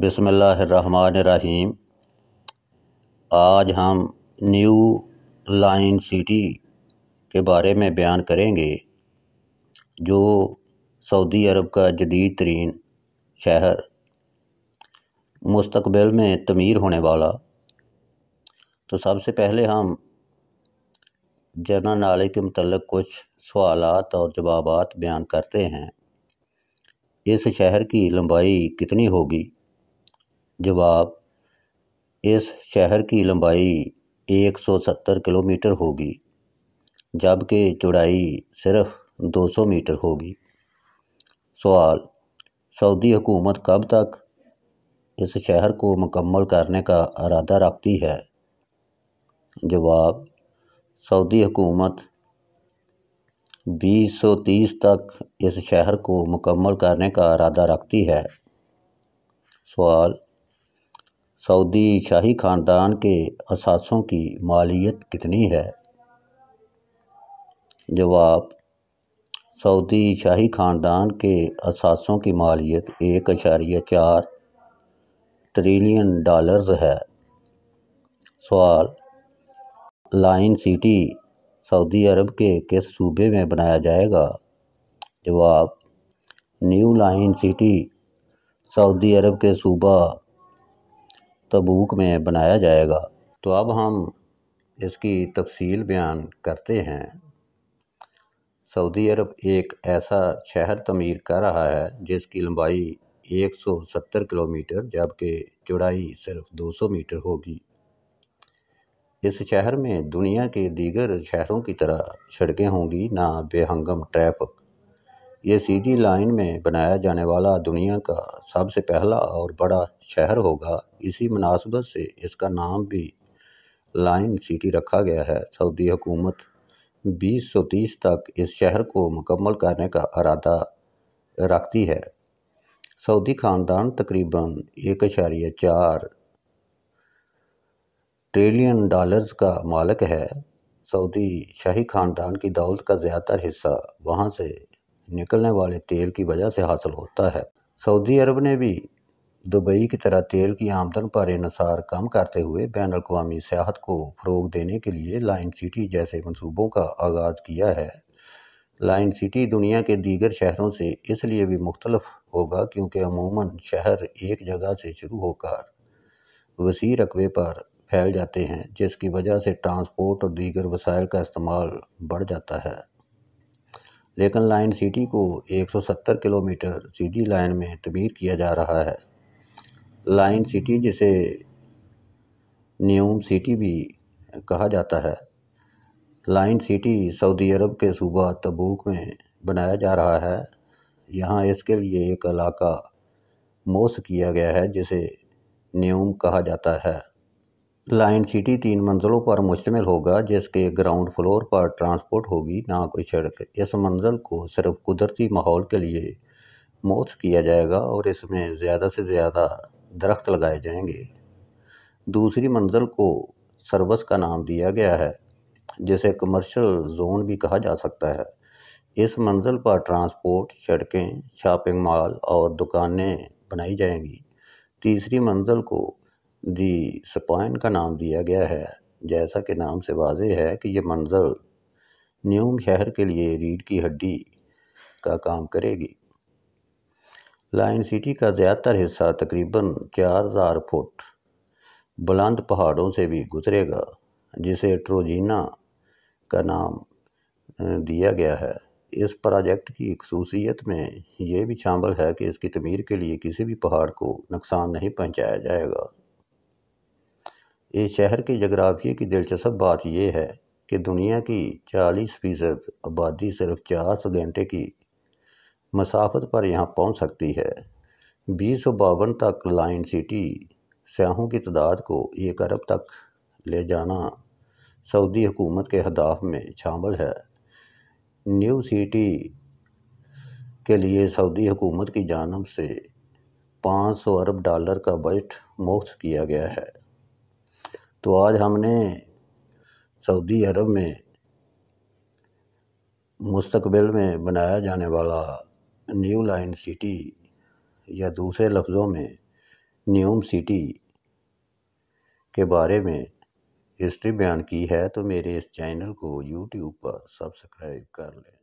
बिसमीम आज हम न्यू लाइन सिटी के बारे में बयान करेंगे जो सऊदी अरब का जदीद तरीन शहर मुस्तबिल में तमीर होने वाला तो सबसे पहले हम जरना नाले के मतलब कुछ सवाल और जवाब बयान करते हैं इस शहर की लंबाई कितनी होगी जवाब इस शहर की लंबाई 170 किलोमीटर होगी जबकि चौड़ाई सिर्फ 200 मीटर होगी सवाल सऊदी हुकूमत कब तक इस शहर को मुकम्मल करने का इरादा रखती है जवाब सऊदी हुकूमत 2030 तक इस शहर को मुकम्मल करने का इरादा रखती है सवाल सऊदी शाही ख़ानदान के असासों की मालियत कितनी है जवाब सऊदी शाही ख़ानदान के असासों की मालियत एक अशारिया चार ट्रिलियन डॉलर्स है सवाल लाइन सिटी सऊदी अरब के किस सूबे में बनाया जाएगा जवाब new line city Saudi Arab के सूबा तबूक में बनाया जाएगा तो अब हम इसकी तफसील बयान करते हैं सऊदी अरब एक ऐसा शहर तमीर कर रहा है जिसकी लंबाई 170 किलोमीटर जबकि चौड़ाई सिर्फ 200 मीटर होगी इस शहर में दुनिया के दीगर शहरों की तरह सड़कें होंगी ना बेहंगम ट्रैफिक ये सीधी लाइन में बनाया जाने वाला दुनिया का सबसे पहला और बड़ा शहर होगा इसी मुनासबत से इसका नाम भी लाइन सिटी रखा गया है सऊदी हुकूमत 2030 तक इस शहर को मुकम्मल करने का अरादा रखती है सऊदी ख़ानदान तकरीबन एक अशारिया चार ट्रिलियन डॉलर्स का मालिक है सऊदी शाही ख़ानदान की दौलत का ज़्यादातर हिस्सा वहाँ से निकलने वाले तेल की वजह से हासिल होता है सऊदी अरब ने भी दुबई की तरह तेल की आमदन पर इसार कम करते हुए बैन अवी सियाहत को फ़रोग देने के लिए लाइन सिटी जैसे मनसूबों का आगाज़ किया है लाइन सिटी दुनिया के दीगर शहरों से इसलिए भी मुख्तलफ होगा क्योंकि अमूमन शहर एक जगह से शुरू होकर वसी रकबे पर फैल जाते हैं जिसकी वजह से ट्रांसपोर्ट और दीगर वसायल का इस्तेमाल बढ़ जाता है लेकिन लाइन सिटी को 170 किलोमीटर सीधी लाइन में तबीर किया जा रहा है लाइन सिटी जिसे न्यूम सिटी भी कहा जाता है लाइन सिटी सऊदी अरब के सूबा तबूक में बनाया जा रहा है यहाँ इसके लिए एक इलाका मोस किया गया है जिसे न्यूम कहा जाता है लाइन सिटी तीन मंजिलों पर मुश्तमिल होगा जिसके ग्राउंड फ्लोर पर ट्रांसपोर्ट होगी ना कोई सड़क इस मंजिल को सिर्फ कुदरती माहौल के लिए मौत किया जाएगा और इसमें ज़्यादा से ज़्यादा दरख्त लगाए जाएंगे दूसरी मंजिल को सर्वस का नाम दिया गया है जिसे कमर्शियल जोन भी कहा जा सकता है इस मंजिल पर ट्रांसपोर्ट सड़कें शॉपिंग मॉल और दुकानें बनाई जाएंगी तीसरी मंजिल को दी स्पाइन का नाम दिया गया है जैसा कि नाम से वाज है कि यह मंजिल न्यूम शहर के लिए रीढ़ की हड्डी का काम करेगी लाइन सिटी का ज़्यादातर हिस्सा तकरीबन चार हज़ार फुट बुलंद पहाड़ों से भी गुजरेगा जिसे ट्रोजीना का नाम दिया गया है इस प्रोजेक्ट की खसूसियत में यह भी शामिल है कि इसकी तमीर के लिए किसी भी पहाड़ को नुकसान नहीं पहुंचाया जाएगा इस शहर के जगराफिए की दिलचस्प बात यह है कि दुनिया की चालीस फीसद आबादी सिर्फ चार सौ घंटे की मसाफत पर यहाँ पहुँच सकती है बीस सौ बावन तक लाइन सिटी सयाहों की तादाद को एक अरब तक ले जाना सऊदी हुकूमत के हदाफ में शामिल है न्यू सिटी के लिए सऊदी हुकूमत की जानब से 500 अरब डॉलर का बजट मुख्त किया गया है तो आज हमने सऊदी अरब में मुस्तकबिल में बनाया जाने वाला न्यू लाइन सिटी या दूसरे लफ्ज़ों में न्यूम सिटी के बारे में हिस्ट्री बयान की है तो मेरे इस चैनल को यूट्यूब पर सब्सक्राइब कर लें